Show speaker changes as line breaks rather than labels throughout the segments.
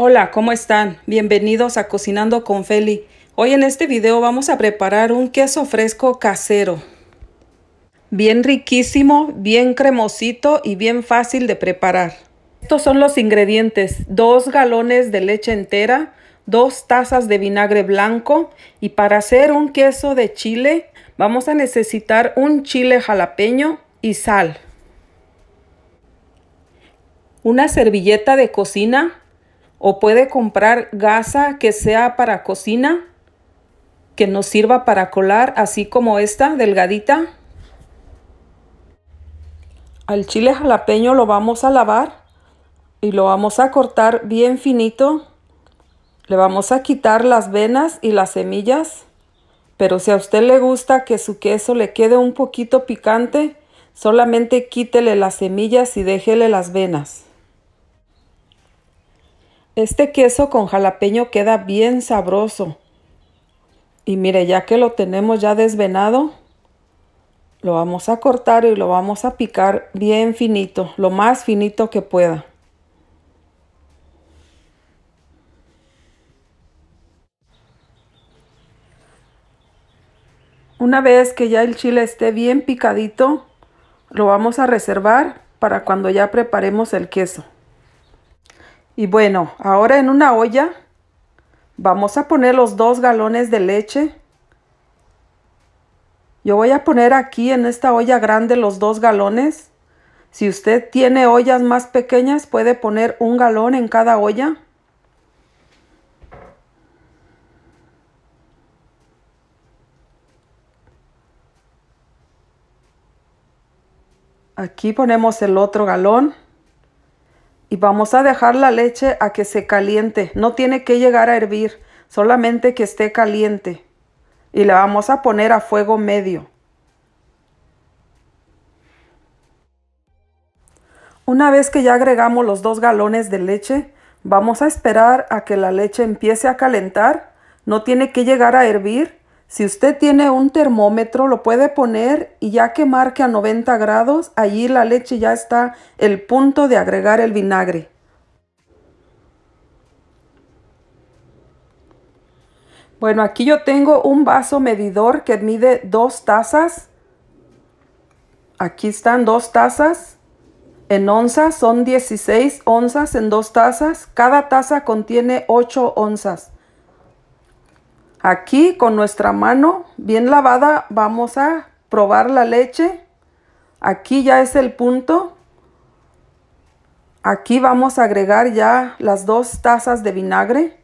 Hola, ¿cómo están? Bienvenidos a Cocinando con Feli. Hoy en este video vamos a preparar un queso fresco casero. Bien riquísimo, bien cremosito y bien fácil de preparar. Estos son los ingredientes. Dos galones de leche entera, dos tazas de vinagre blanco y para hacer un queso de chile vamos a necesitar un chile jalapeño y sal. Una servilleta de cocina o puede comprar gasa que sea para cocina, que nos sirva para colar, así como esta delgadita. Al chile jalapeño lo vamos a lavar y lo vamos a cortar bien finito. Le vamos a quitar las venas y las semillas. Pero si a usted le gusta que su queso le quede un poquito picante, solamente quítele las semillas y déjele las venas. Este queso con jalapeño queda bien sabroso. Y mire, ya que lo tenemos ya desvenado, lo vamos a cortar y lo vamos a picar bien finito, lo más finito que pueda. Una vez que ya el chile esté bien picadito, lo vamos a reservar para cuando ya preparemos el queso. Y bueno, ahora en una olla vamos a poner los dos galones de leche. Yo voy a poner aquí en esta olla grande los dos galones. Si usted tiene ollas más pequeñas, puede poner un galón en cada olla. Aquí ponemos el otro galón y vamos a dejar la leche a que se caliente. No tiene que llegar a hervir, solamente que esté caliente. Y la vamos a poner a fuego medio. Una vez que ya agregamos los dos galones de leche, vamos a esperar a que la leche empiece a calentar. No tiene que llegar a hervir si usted tiene un termómetro, lo puede poner y ya que marque a 90 grados, allí la leche ya está el punto de agregar el vinagre. Bueno, aquí yo tengo un vaso medidor que mide dos tazas. Aquí están dos tazas en onzas, son 16 onzas en dos tazas. Cada taza contiene 8 onzas. Aquí con nuestra mano bien lavada vamos a probar la leche. Aquí ya es el punto. Aquí vamos a agregar ya las dos tazas de vinagre.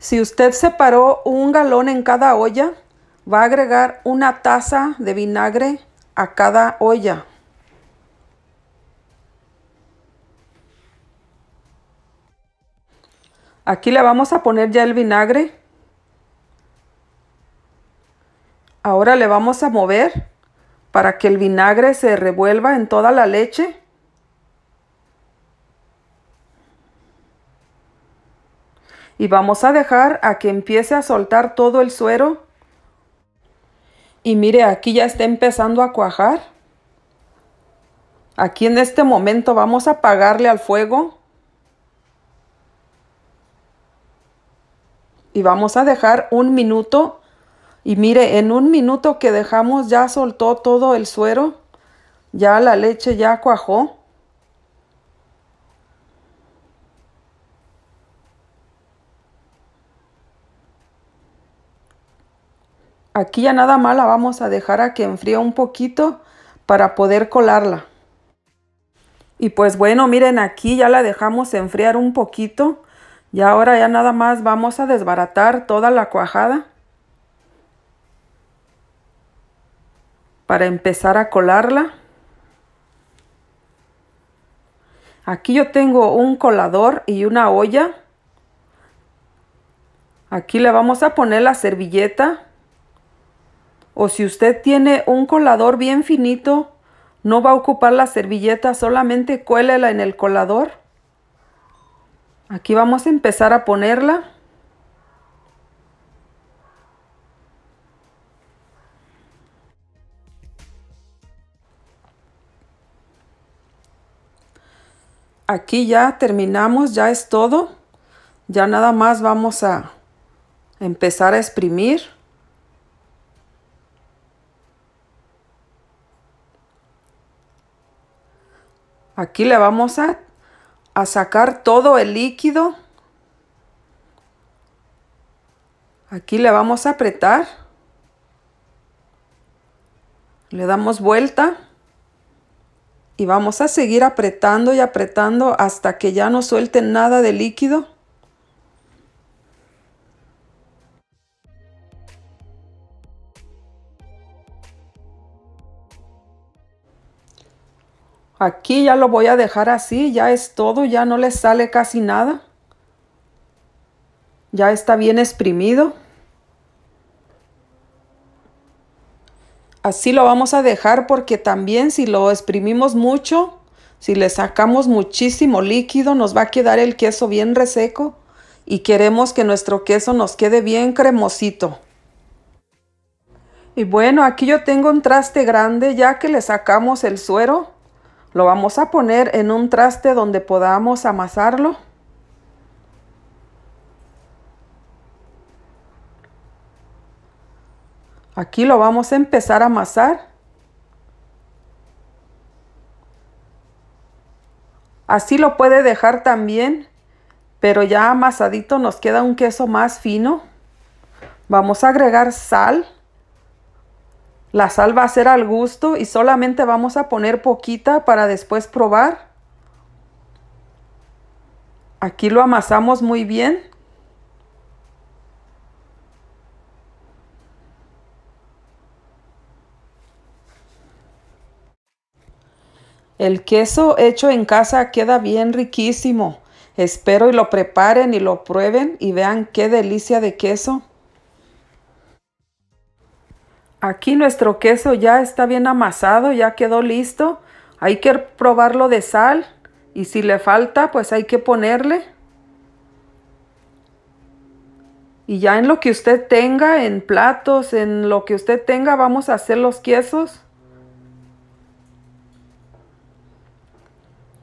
Si usted separó un galón en cada olla, va a agregar una taza de vinagre a cada olla. Aquí le vamos a poner ya el vinagre. Ahora le vamos a mover para que el vinagre se revuelva en toda la leche. Y vamos a dejar a que empiece a soltar todo el suero. Y mire, aquí ya está empezando a cuajar. Aquí en este momento vamos a apagarle al fuego y vamos a dejar un minuto. Y mire, en un minuto que dejamos ya soltó todo el suero. Ya la leche ya cuajó. Aquí ya nada más la vamos a dejar a que enfríe un poquito para poder colarla. Y pues bueno, miren aquí ya la dejamos enfriar un poquito. Y ahora ya nada más vamos a desbaratar toda la cuajada para empezar a colarla. Aquí yo tengo un colador y una olla. Aquí le vamos a poner la servilleta. O si usted tiene un colador bien finito, no va a ocupar la servilleta, solamente cuélela en el colador. Aquí vamos a empezar a ponerla. Aquí ya terminamos, ya es todo. Ya nada más vamos a empezar a exprimir. Aquí le vamos a a sacar todo el líquido. Aquí le vamos a apretar. Le damos vuelta. Y vamos a seguir apretando y apretando hasta que ya no suelte nada de líquido. Aquí ya lo voy a dejar así, ya es todo, ya no le sale casi nada. Ya está bien exprimido. Así lo vamos a dejar porque también si lo exprimimos mucho, si le sacamos muchísimo líquido, nos va a quedar el queso bien reseco y queremos que nuestro queso nos quede bien cremosito. Y bueno, aquí yo tengo un traste grande ya que le sacamos el suero. Lo vamos a poner en un traste donde podamos amasarlo. Aquí lo vamos a empezar a amasar. Así lo puede dejar también, pero ya amasadito nos queda un queso más fino. Vamos a agregar sal. La sal va a ser al gusto y solamente vamos a poner poquita para después probar. Aquí lo amasamos muy bien. El queso hecho en casa queda bien riquísimo. Espero y lo preparen y lo prueben y vean qué delicia de queso. Aquí nuestro queso ya está bien amasado, ya quedó listo. Hay que probarlo de sal y si le falta, pues hay que ponerle. Y ya en lo que usted tenga, en platos, en lo que usted tenga, vamos a hacer los quesos.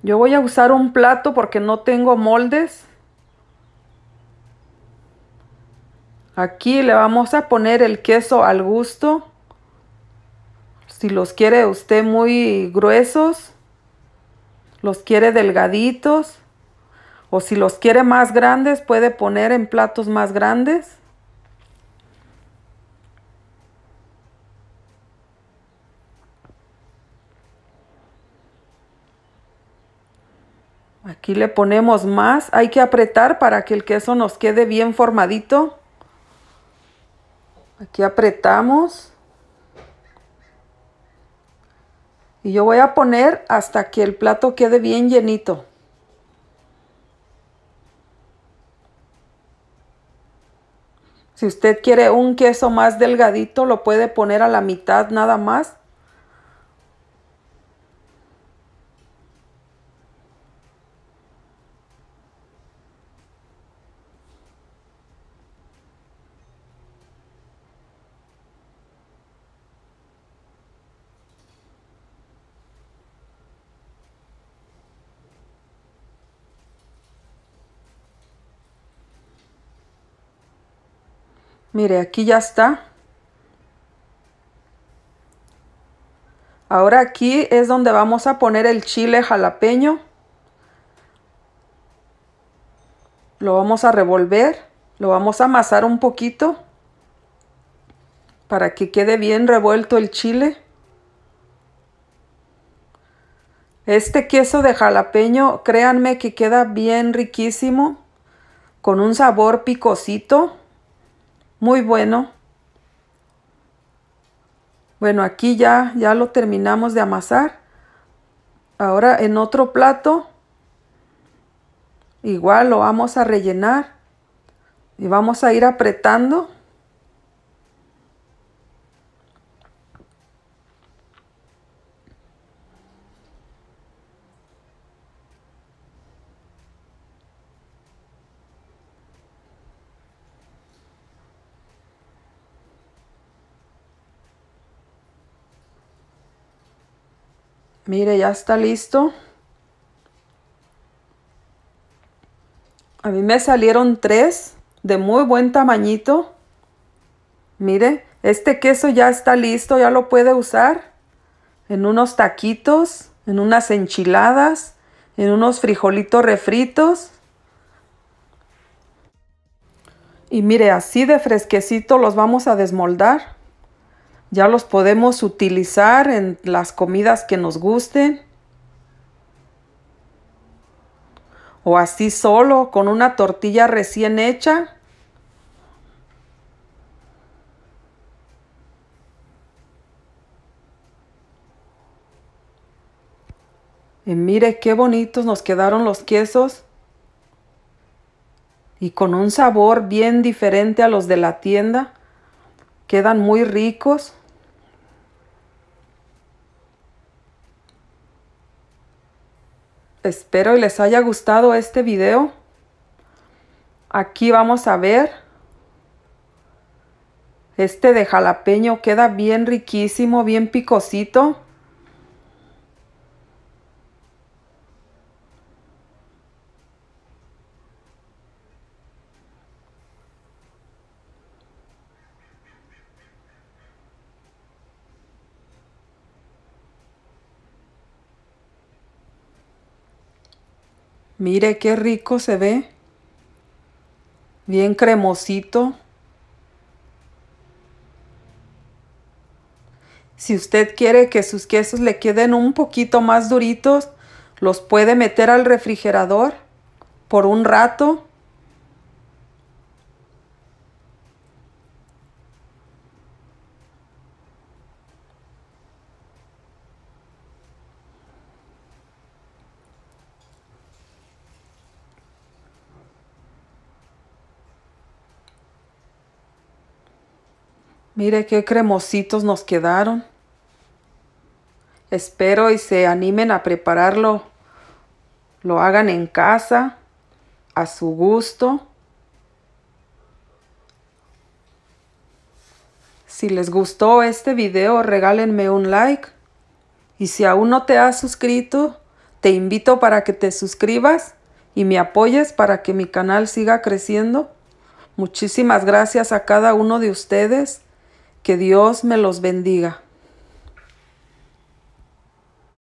Yo voy a usar un plato porque no tengo moldes. Aquí le vamos a poner el queso al gusto. Si los quiere usted muy gruesos, los quiere delgaditos, o si los quiere más grandes, puede poner en platos más grandes. Aquí le ponemos más. Hay que apretar para que el queso nos quede bien formadito. Aquí apretamos. Y yo voy a poner hasta que el plato quede bien llenito. Si usted quiere un queso más delgadito, lo puede poner a la mitad nada más Mire, aquí ya está. Ahora aquí es donde vamos a poner el chile jalapeño. Lo vamos a revolver, lo vamos a amasar un poquito para que quede bien revuelto el chile. Este queso de jalapeño, créanme que queda bien riquísimo, con un sabor picosito muy bueno. Bueno, aquí ya, ya lo terminamos de amasar. Ahora en otro plato, igual lo vamos a rellenar y vamos a ir apretando Mire, ya está listo. A mí me salieron tres de muy buen tamañito. Mire, este queso ya está listo, ya lo puede usar en unos taquitos, en unas enchiladas, en unos frijolitos refritos. Y mire, así de fresquecito los vamos a desmoldar. Ya los podemos utilizar en las comidas que nos gusten. O así solo, con una tortilla recién hecha. Y mire qué bonitos nos quedaron los quesos. Y con un sabor bien diferente a los de la tienda. Quedan muy ricos. Espero les haya gustado este video. Aquí vamos a ver. Este de jalapeño queda bien riquísimo, bien picosito. Mire qué rico se ve. Bien cremosito. Si usted quiere que sus quesos le queden un poquito más duritos, los puede meter al refrigerador por un rato Mire qué cremositos nos quedaron. Espero y se animen a prepararlo. Lo hagan en casa, a su gusto. Si les gustó este video, regálenme un like. Y si aún no te has suscrito, te invito para que te suscribas y me apoyes para que mi canal siga creciendo. Muchísimas gracias a cada uno de ustedes. Que Dios me los bendiga.